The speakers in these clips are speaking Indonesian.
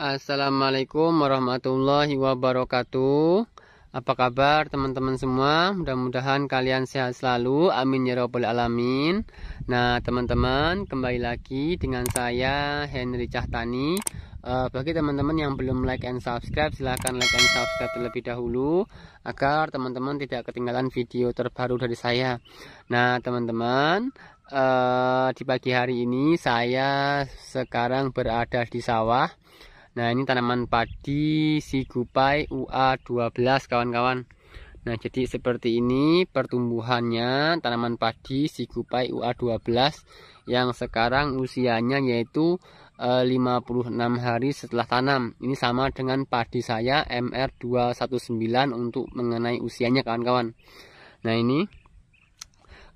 Assalamualaikum warahmatullahi wabarakatuh. Apa kabar teman-teman semua? Mudah-mudahan kalian sehat selalu. Amin ya robbal alamin. Nah, teman-teman, kembali lagi dengan saya Henry Cahtani. Uh, bagi teman-teman yang belum like and subscribe, silahkan like and subscribe terlebih dahulu agar teman-teman tidak ketinggalan video terbaru dari saya. Nah, teman-teman, uh, di pagi hari ini saya sekarang berada di sawah Nah ini tanaman padi si gupai UA12 kawan-kawan Nah jadi seperti ini pertumbuhannya tanaman padi si gupai UA12 Yang sekarang usianya yaitu 56 eh, hari setelah tanam ini sama dengan padi saya MR219 untuk mengenai usianya kawan-kawan nah ini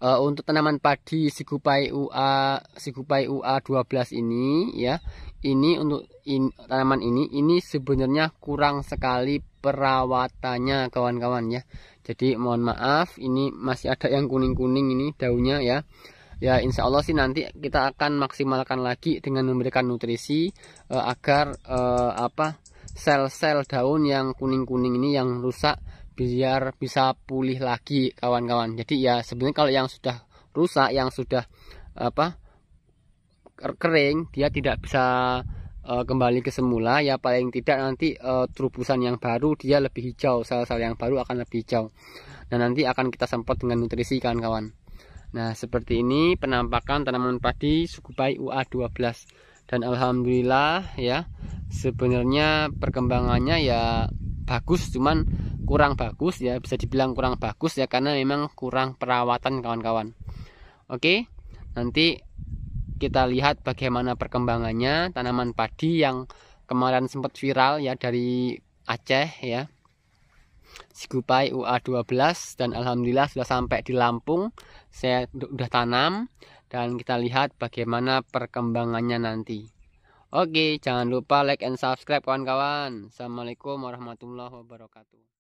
uh, untuk tanaman padi Sigupai UA Sigupai UA 12 ini ya. Ini untuk in, tanaman ini ini sebenarnya kurang sekali perawatannya kawan-kawan ya. Jadi mohon maaf ini masih ada yang kuning-kuning ini daunnya ya. Ya insya Allah sih nanti kita akan maksimalkan lagi dengan memberikan nutrisi uh, agar uh, apa sel-sel daun yang kuning-kuning ini yang rusak biar bisa pulih lagi kawan-kawan jadi ya sebenarnya kalau yang sudah rusak yang sudah apa kering dia tidak bisa uh, kembali ke semula ya paling tidak nanti uh, yang baru dia lebih hijau sel-sel yang baru akan lebih hijau dan nanti akan kita semprot dengan nutrisi kawan-kawan nah seperti ini penampakan tanaman padi suku sukubai UA12 dan alhamdulillah ya sebenarnya perkembangannya ya bagus cuman kurang bagus ya bisa dibilang kurang bagus ya karena memang kurang perawatan kawan-kawan oke nanti kita lihat bagaimana perkembangannya tanaman padi yang kemarin sempat viral ya dari Aceh ya Sigupai UA12 dan alhamdulillah sudah sampai di Lampung saya sudah tanam dan kita lihat bagaimana perkembangannya nanti Oke, jangan lupa like and subscribe kawan-kawan. Assalamualaikum warahmatullahi wabarakatuh.